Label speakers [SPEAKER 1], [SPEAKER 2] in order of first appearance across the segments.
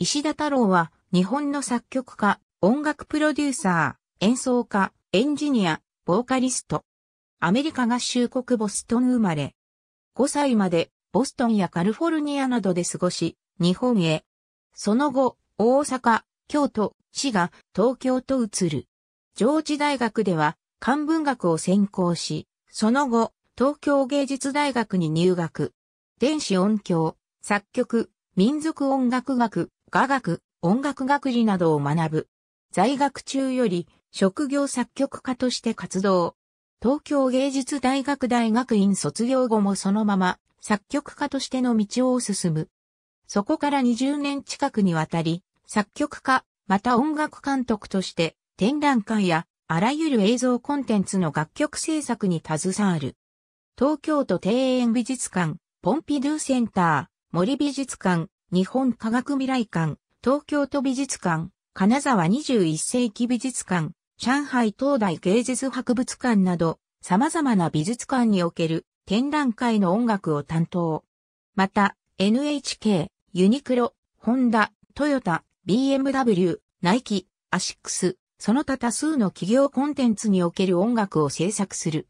[SPEAKER 1] 石田太郎は日本の作曲家、音楽プロデューサー、演奏家、エンジニア、ボーカリスト。アメリカ合衆国ボストン生まれ。5歳までボストンやカルフォルニアなどで過ごし、日本へ。その後、大阪、京都、滋賀、東京と移る。上智大学では漢文学を専攻し、その後、東京芸術大学に入学。電子音響、作曲、民族音楽学、雅楽、音楽学理などを学ぶ。在学中より職業作曲家として活動。東京芸術大学大学院卒業後もそのまま作曲家としての道を進む。そこから20年近くにわたり、作曲家、また音楽監督として展覧会やあらゆる映像コンテンツの楽曲制作に携わる。東京都庭園美術館、ポンピドゥセンター、森美術館、日本科学未来館、東京都美術館、金沢21世紀美術館、上海東大芸術博物館など、様々な美術館における展覧会の音楽を担当。また、NHK、ユニクロ、ホンダ、トヨタ、BMW、ナイキ、アシックス、その他多数の企業コンテンツにおける音楽を制作する。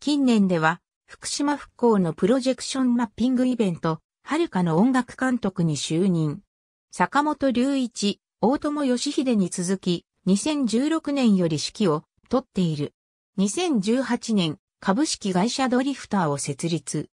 [SPEAKER 1] 近年では、福島復興のプロジェクションマッピングイベント、遥の音楽監督に就任。坂本隆一、大友義秀に続き、2016年より指揮を取っている。2018年、株式会社ドリフターを設立。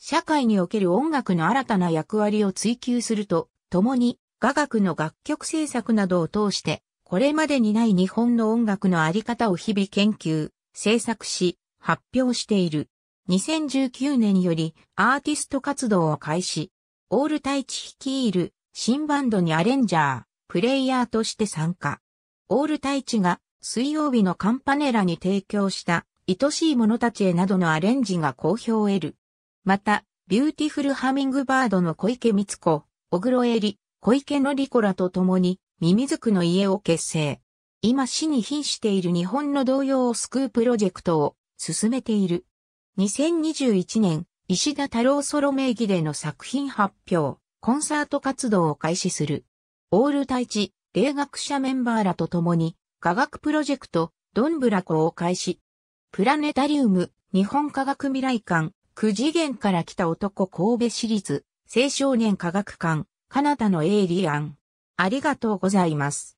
[SPEAKER 1] 社会における音楽の新たな役割を追求すると、共に雅楽の楽曲制作などを通して、これまでにない日本の音楽のあり方を日々研究、制作し、発表している。2019年よりアーティスト活動を開始。オールタイチ率いる新バンドにアレンジャー、プレイヤーとして参加。オールタイチが水曜日のカンパネラに提供した愛しい者たちへなどのアレンジが好評を得る。また、ビューティフルハミングバードの小池光子、小黒恵里、小池のりこらと共に、ミミズクの家を結成。今死に瀕している日本の童謡を救うプロジェクトを進めている。2021年、石田太郎ソロ名義での作品発表、コンサート活動を開始する。オール太一、霊学者メンバーらと共に、科学プロジェクト、ドンブラコを開始。プラネタリウム、日本科学未来館、九次元から来た男神戸市立、青少年科学館、カナダのエイリアン。ありがとうございます。